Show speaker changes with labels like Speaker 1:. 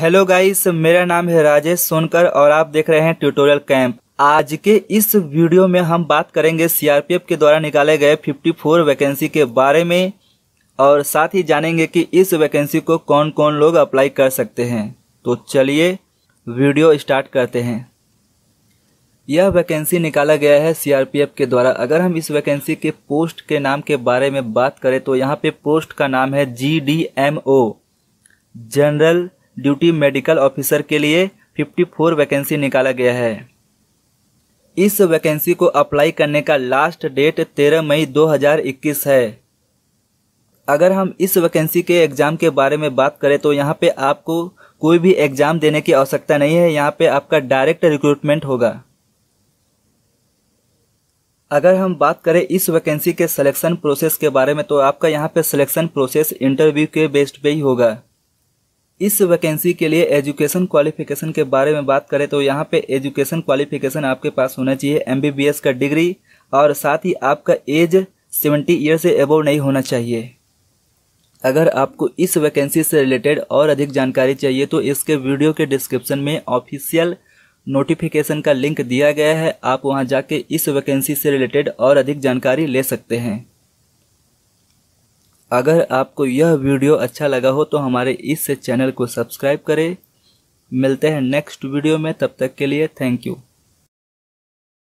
Speaker 1: hello guys मेरा नाम है राजेश सोनकर और आप देख रहे हैं ट्यूटोरियल कैंप आज के इस वीडियो में हम बात करेंगे सीआरपीएफ के द्वारा निकाले गए 54 वैकेंसी के बारे में और साथ ही जानेंगे कि इस वैकेंसी को कौन कौन लोग अप्लाई कर सकते हैं तो चलिए वीडियो स्टार्ट करते हैं यह वैकेंसी निकाला गया है सीआरपीएफ के द्वारा अगर हम इस वैकेंसी के पोस्ट के नाम के बारे में बात करें तो यहाँ पे पोस्ट का नाम है G general duty medical officer के लिए 54 वैकेंसी निकाला गया है इस वैकेंसी को अप्लाई करने का लास्ट डेट 13 मई 2021 है अगर हम इस वैकेंसी के एग्ज़ाम के बारे में बात करें तो यहाँ पे आपको कोई भी एग्ज़ाम देने की आवश्यकता नहीं है यहाँ पे आपका डायरेक्ट रिक्रूटमेंट होगा अगर हम बात करें इस वैकेंसी के सिलेक्शन प्रोसेस के बारे में तो आपका यहाँ पे सिलेक्शन प्रोसेस इंटरव्यू के बेस्ड पे ही होगा इस वैकेंसी के लिए एजुकेशन क्वालिफिकेशन के बारे में बात करें तो यहाँ पे एजुकेशन क्वालिफिकेशन आपके पास होना चाहिए एमबीबीएस का डिग्री और साथ ही आपका एज सेवेंटी ईयर से एबव नहीं होना चाहिए अगर आपको इस वैकेंसी से रिलेटेड और अधिक जानकारी चाहिए तो इसके वीडियो के डिस्क्रिप्शन में ऑफिशियल नोटिफिकेशन का लिंक दिया गया है आप वहां जाके इस वैकेंसी से रिलेटेड और अधिक जानकारी ले सकते हैं अगर आपको यह वीडियो अच्छा लगा हो तो हमारे इस चैनल को सब्सक्राइब करें मिलते हैं नेक्स्ट वीडियो में तब तक के लिए थैंक यू